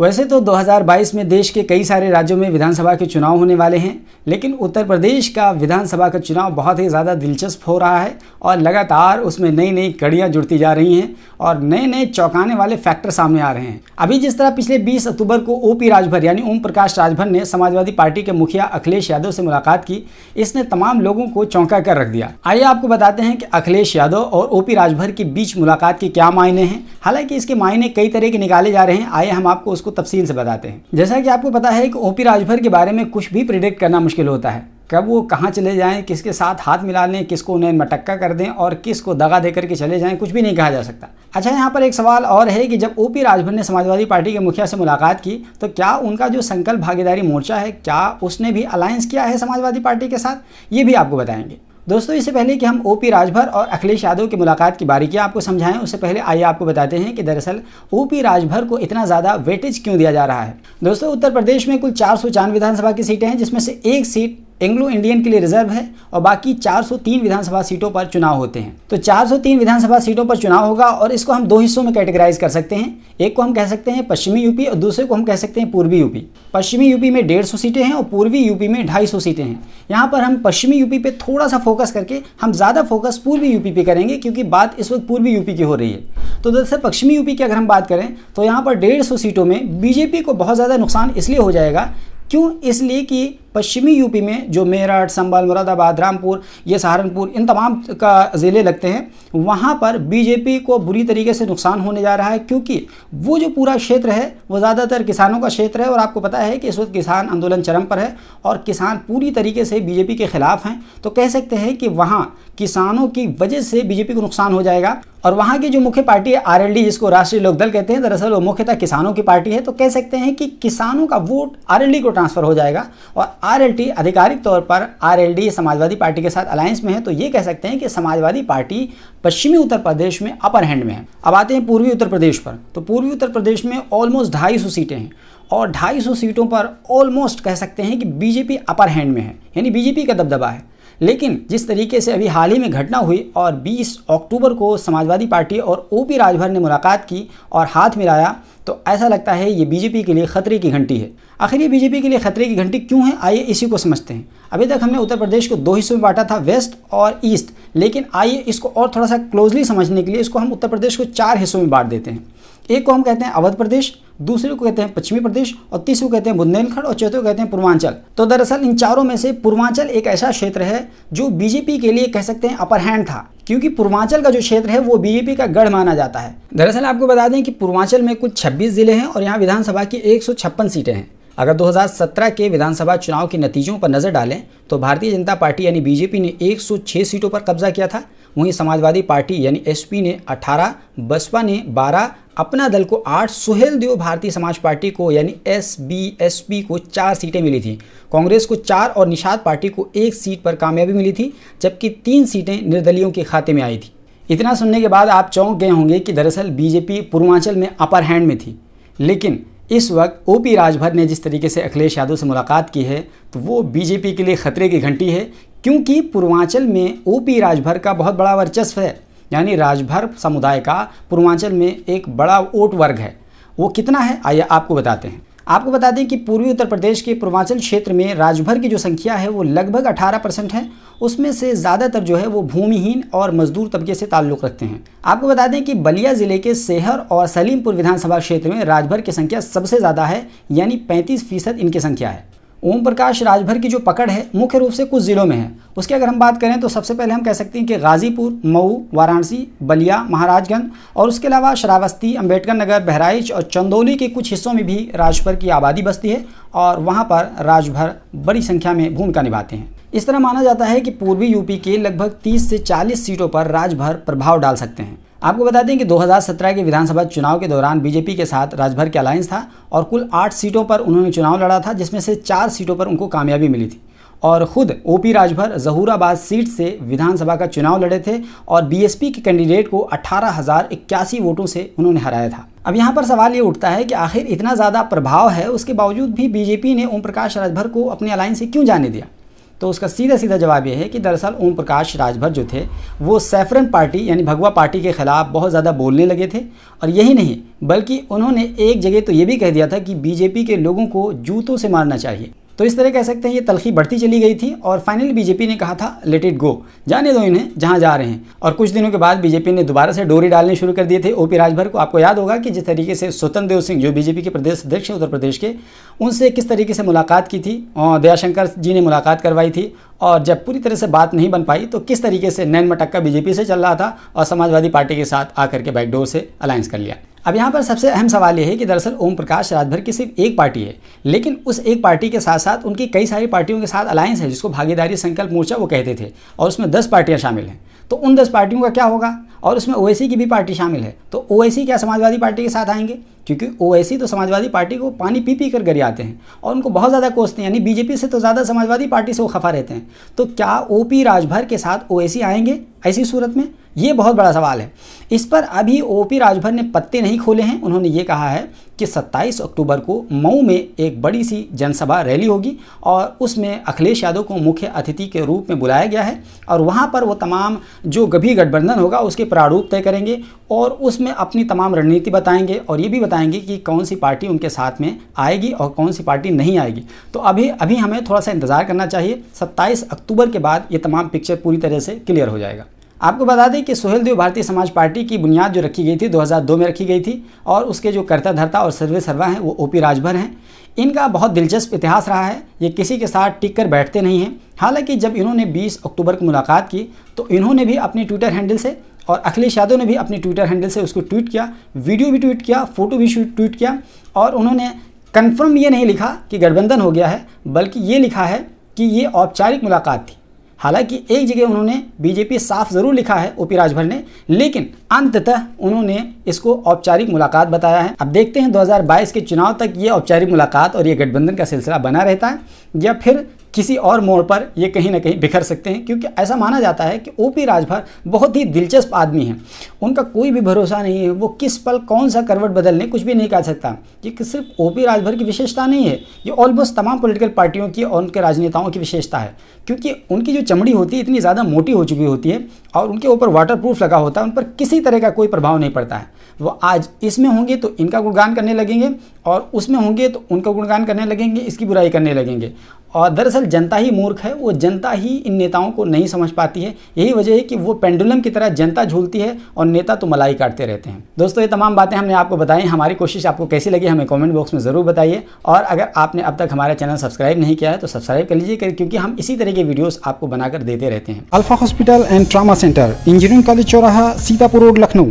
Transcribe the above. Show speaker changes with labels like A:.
A: वैसे तो 2022 में देश के कई सारे राज्यों में विधानसभा के चुनाव होने वाले हैं लेकिन उत्तर प्रदेश का विधानसभा का चुनाव बहुत ही ज़्यादा दिलचस्प हो रहा है और लगातार उसमें नई नई कड़ियाँ जुड़ती जा रही हैं और नए नए चौंकाने वाले फैक्टर सामने आ रहे हैं अभी जिस तरह पिछले 20 अक्टूबर को ओपी पी राजभर यानी ओम प्रकाश राजभर ने समाजवादी पार्टी के मुखिया अखिलेश यादव से मुलाकात की इसने तमाम लोगों को चौंका कर रख दिया आइए आपको बताते हैं कि अखिलेश यादव और ओ राजभर के बीच मुलाकात के क्या मायने हैं हालांकि इसके मायने कई तरह के निकाले जा रहे हैं आइए हम आपको उसको इसको तफसील से बताते हैं जैसा कि आपको पता है कि ओपी राजभर के बारे में कुछ भी प्रिडिक्ट करना मुश्किल होता है कब वो कहाँ चले जाएं किसके साथ हाथ मिला लें किसको उन्हें मटक्का कर दें और किस को दगा दे करके चले जाएं कुछ भी नहीं कहा जा सकता अच्छा यहाँ पर एक सवाल और है कि जब ओपी राजभर ने समाजवादी पार्टी के मुखिया से मुलाकात की तो क्या उनका जो संकल्प भागीदारी मोर्चा है क्या उसने भी अलायंस किया है समाजवादी पार्टी के साथ ये भी आपको बताएंगे दोस्तों इससे पहले कि हम ओपी राजभर और अखिलेश यादव की मुलाकात की बारीकियां आपको समझाएं उससे पहले आइए आपको बताते हैं कि दरअसल ओपी राजभर को इतना ज़्यादा वेटेज क्यों दिया जा रहा है दोस्तों उत्तर प्रदेश में कुल चार विधानसभा की सीटें हैं जिसमें से एक सीट एंग्लो इंडियन के लिए रिजर्व है और बाकी 403 विधानसभा सीटों पर चुनाव होते हैं तो 403 विधानसभा सीटों पर चुनाव होगा और इसको हम दो हिस्सों में कैटेगराइज कर सकते हैं एक को हम कह सकते हैं पश्चिमी यूपी और दूसरे को हम कह सकते हैं पूर्वी यूपी पश्चिमी यूपी में डेढ़ सीटें हैं और पूर्वी यूपी में ढाई सीटें हैं यहाँ पर हम पश्चिमी यूपी पर थोड़ा सा फोकस करके हम ज़्यादा फोकस पूर्वी यूपी पर करेंगे क्योंकि बात इस वक्त पूर्वी यूपी की हो रही है तो दरअसल पश्चिमी यूपी की अगर हम बात करें तो यहाँ पर डेढ़ सीटों में बीजेपी को बहुत ज़्यादा नुकसान इसलिए हो जाएगा क्यों इसलिए कि पश्चिमी यूपी में जो मेरठ संभल मुरादाबाद रामपुर ये सहारनपुर इन तमाम का ज़िले लगते हैं वहाँ पर बीजेपी को बुरी तरीके से नुकसान होने जा रहा है क्योंकि वो जो पूरा क्षेत्र है वो ज़्यादातर किसानों का क्षेत्र है और आपको पता है कि इस वक्त किसान आंदोलन चरम पर है और किसान पूरी तरीके से बीजेपी के ख़िलाफ़ हैं तो कह सकते हैं कि वहाँ किसानों की वजह से बीजेपी को नुकसान हो जाएगा और वहाँ की जो मुख्य पार्टी है आर जिसको राष्ट्रीय लोकदल कहते हैं दरअसल वो मुख्यतः किसानों की पार्टी है तो कह सकते हैं कि किसानों का वोट आर को ट्रांसफ़र हो जाएगा और आरएलटी आधिकारिक तौर पर आरएलडी समाजवादी पार्टी के साथ अलायंस में है तो ये कह सकते हैं कि समाजवादी पार्टी पश्चिमी उत्तर प्रदेश में अपर हैंड में है अब आते हैं पूर्वी उत्तर प्रदेश पर तो पूर्वी उत्तर प्रदेश में ऑलमोस्ट ढाई सौ सीटें हैं और ढाई सौ सीटों पर ऑलमोस्ट कह सकते हैं कि बीजेपी अपर हैंड में है यानी बीजेपी का दबदबा है लेकिन जिस तरीके से अभी हाल ही में घटना हुई और 20 अक्टूबर को समाजवादी पार्टी और ओपी राजभर ने मुलाकात की और हाथ मिलाया तो ऐसा लगता है ये बीजेपी के लिए खतरे की घंटी है आखिर ये बीजेपी के लिए खतरे की घंटी क्यों है आइए इसी को समझते हैं अभी तक हमने उत्तर प्रदेश को दो हिस्सों में बांटा था वेस्ट और ईस्ट लेकिन आइए इसको और थोड़ा सा क्लोजली समझने के लिए इसको हम उत्तर प्रदेश को चार हिस्सों में बांट देते हैं एक को हम कहते हैं अवध प्रदेश दूसरे को कहते हैं पश्चिमी प्रदेश और तीसरे को कहते हैं बुंदेलखंड और चौथे को कहते हैं पूर्वांचल तो दरअसल इन चारों में से पूर्वांचल एक ऐसा क्षेत्र है जो बीजेपी के लिए कह सकते हैं अपर हैंड था क्योंकि पूर्वांचल का जो क्षेत्र है वो बीजेपी का गढ़ माना जाता है दरअसल आपको बता दें कि पूर्वांचल में कुल छब्बीस जिले हैं और यहाँ विधानसभा की एक सीटें हैं अगर 2017 के विधानसभा चुनाव के नतीजों पर नज़र डालें तो भारतीय जनता पार्टी यानी बीजेपी ने 106 सीटों पर कब्जा किया था वहीं समाजवादी पार्टी यानी एसपी ने 18, बसपा ने अपना दल को आठ सुहेल देव भारतीय समाज पार्टी को यानी एस बी एस पी को चार सीटें मिली थी कांग्रेस को चार और निषाद पार्टी को एक सीट पर कामयाबी मिली थी जबकि तीन सीटें निर्दलियों के खाते में आई थी इतना सुनने के बाद आप चौंक गए होंगे कि दरअसल बीजेपी पूर्वांचल में अपर हैंड में थी लेकिन इस वक्त ओ पी राजभर ने जिस तरीके से अखिलेश यादव से मुलाकात की है तो वो बीजेपी के लिए खतरे की घंटी है क्योंकि पूर्वांचल में ओ पी राजभर का बहुत बड़ा वर्चस्व है यानी राजभर समुदाय का पूर्वांचल में एक बड़ा वोट वर्ग है वो कितना है आइए आपको बताते हैं आपको बता दें कि पूर्वी उत्तर प्रदेश के पूर्वांचल क्षेत्र में राजभर की जो संख्या है वो लगभग 18 परसेंट है उसमें से ज़्यादातर जो है वो भूमिहीन और मजदूर तबके से ताल्लुक़ रखते हैं आपको बता दें कि बलिया ज़िले के सेहर और सलीमपुर विधानसभा क्षेत्र में राजभर की संख्या सबसे ज़्यादा है यानी पैंतीस फीसद इनकी संख्या है ओम प्रकाश राजभर की जो पकड़ है मुख्य रूप से कुछ ज़िलों में है उसकी अगर हम बात करें तो सबसे पहले हम कह सकते हैं कि गाज़ीपुर मऊ वाराणसी बलिया महाराजगंज और उसके अलावा श्रावस्ती अंबेडकर नगर बहराइच और चंदौली के कुछ हिस्सों में भी राजभर की आबादी बसती है और वहाँ पर राजभर बड़ी संख्या में भूमिका निभाते हैं इस तरह माना जाता है कि पूर्वी यूपी के लगभग 30 से 40 सीटों पर राजभर प्रभाव डाल सकते हैं आपको बता दें कि 2017 के विधानसभा चुनाव के दौरान बीजेपी के साथ राजभर के अलायंस था और कुल आठ सीटों पर उन्होंने चुनाव लड़ा था जिसमें से चार सीटों पर उनको कामयाबी मिली थी और खुद ओपी राजभर जहूराबाद सीट से विधानसभा का चुनाव लड़े थे और बीएसपी के कैंडिडेट को अठारह वोटों से उन्होंने हराया था अब यहाँ पर सवाल ये उठता है कि आखिर इतना ज़्यादा प्रभाव है उसके बावजूद भी बीजेपी ने ओम प्रकाश राजभर को अपने अलायंस से क्यों जाने दिया तो उसका सीधा सीधा जवाब यह है कि दरअसल ओम प्रकाश राजभर जो थे वो सैफरन पार्टी यानी भगवा पार्टी के ख़िलाफ़ बहुत ज़्यादा बोलने लगे थे और यही नहीं बल्कि उन्होंने एक जगह तो ये भी कह दिया था कि बीजेपी के लोगों को जूतों से मारना चाहिए तो इस तरह कह सकते हैं ये तलखी बढ़ती चली गई थी और फाइनली बीजेपी ने कहा था लेट इट गो जाने दो इन्हें जहाँ जा रहे हैं और कुछ दिनों के बाद बीजेपी ने दोबारा से डोरी डालने शुरू कर दिए थे ओपी राजभर को आपको याद होगा कि जिस तरीके से स्वतंत्र देव सिंह जो बीजेपी के प्रदेश अध्यक्ष हैं उत्तर प्रदेश के उनसे किस तरीके से मुलाकात की थी और दयाशंकर जी ने मुलाकात करवाई थी और जब पूरी तरह से बात नहीं बन पाई तो किस तरीके से नैन मटक्का बीजेपी से चल रहा था और समाजवादी पार्टी के साथ आकर के बैकडोर से अलायंस कर लिया अब यहाँ पर सबसे अहम सवाल यह है कि दरअसल ओम प्रकाश राजभर की सिर्फ एक पार्टी है लेकिन उस एक पार्टी के साथ साथ उनकी कई सारी पार्टियों के साथ अलायंस है जिसको भागीदारी संकल्प मोर्चा वो कहते थे और उसमें दस पार्टियाँ शामिल हैं तो उन दस पार्टियों का क्या होगा और उसमें ओएसी की भी पार्टी शामिल है तो ओएसी क्या समाजवादी पार्टी के साथ आएंगे क्योंकि ओएसी तो समाजवादी पार्टी को पानी पी पी कर गरियाते हैं और उनको बहुत ज़्यादा कोसते हैं यानी बीजेपी से तो ज़्यादा समाजवादी पार्टी से वो खफा रहते हैं तो क्या ओ पी राजभर के साथ ओवैसी आएंगे ऐसी सूरत में ये बहुत बड़ा सवाल है इस पर अभी ओ पी राजभर ने पत्ते नहीं खोले हैं उन्होंने ये कहा है कि 27 अक्टूबर को मऊ में एक बड़ी सी जनसभा रैली होगी और उसमें अखिलेश यादव को मुख्य अतिथि के रूप में बुलाया गया है और वहाँ पर वो तमाम जो गभी गठबंधन होगा उसके प्रारूप तय करेंगे और उसमें अपनी तमाम रणनीति बताएंगे और ये भी बताएंगे कि कौन सी पार्टी उनके साथ में आएगी और कौन सी पार्टी नहीं आएगी तो अभी अभी हमें थोड़ा सा इंतज़ार करना चाहिए सत्ताईस अक्टूबर के बाद ये तमाम पिक्चर पूरी तरह से क्लियर हो जाएगा आपको बता दें कि सुहेल देव भारतीय समाज पार्टी की बुनियाद जो रखी गई थी 2002 में रखी गई थी और उसके जो कर्ता धर्ता और सर्वे सर्वा हैं वो ओ पी राजभर हैं इनका बहुत दिलचस्प इतिहास रहा है ये किसी के साथ टिक कर बैठते नहीं हैं हालांकि जब इन्होंने 20 अक्टूबर को मुलाकात की तो इन्होंने भी अपने ट्विटर हैंडल से और अखिलेश यादव ने भी अपने ट्विटर हैंडल से उसको ट्वीट किया वीडियो भी ट्वीट किया फोटो भी ट्वीट किया और उन्होंने कन्फर्म ये नहीं लिखा कि गठबंधन हो गया है बल्कि ये लिखा है कि ये औपचारिक मुलाकात थी हालांकि एक जगह उन्होंने बीजेपी साफ ज़रूर लिखा है ओपी राजभर ने लेकिन अंततः उन्होंने इसको औपचारिक मुलाकात बताया है अब देखते हैं 2022 के चुनाव तक ये औपचारिक मुलाकात और ये गठबंधन का सिलसिला बना रहता है या फिर किसी और मोड़ पर ये कहीं ना कहीं बिखर सकते हैं क्योंकि ऐसा माना जाता है कि ओ पी राजभर बहुत ही दिलचस्प आदमी हैं उनका कोई भी भरोसा नहीं है वो किस पल कौन सा करवट बदलने कुछ भी नहीं कह सकता ये सिर्फ ओ पी राजभर की विशेषता नहीं है ये ऑलमोस्ट तमाम पोलिटिकल पार्टियों की और उनके राजनेताओं की विशेषता है क्योंकि उनकी जो चमड़ी होती है इतनी ज़्यादा मोटी हो चुकी होती है और उनके ऊपर वाटर प्रूफ लगा होता है उन पर किसी तरह का कोई प्रभाव नहीं पड़ता है वो आज इसमें होंगे तो इनका गुणगान करने लगेंगे और उसमें होंगे तो उनका गुणगान करने लगेंगे इसकी बुराई करने लगेंगे और दरअसल जनता ही मूर्ख है वो जनता ही इन नेताओं को नहीं समझ पाती है यही वजह है कि वो पेंडुलम की तरह जनता झूलती है और नेता तो मलाई काटते रहते हैं दोस्तों ये तमाम बातें हमने आपको बताई हमारी कोशिश आपको कैसी लगी हमें कमेंट बॉक्स में ज़रूर बताइए और अगर आपने अब तक हमारा चैनल सब्सक्राइब नहीं किया है तो सब्सक्राइब कर लीजिए क्योंकि हम इसी तरह के वीडियोज आपको बनाकर देते रहते हैं alpha hospital and trauma centre engineering college चौराहा सीतापुर रोड लखनऊ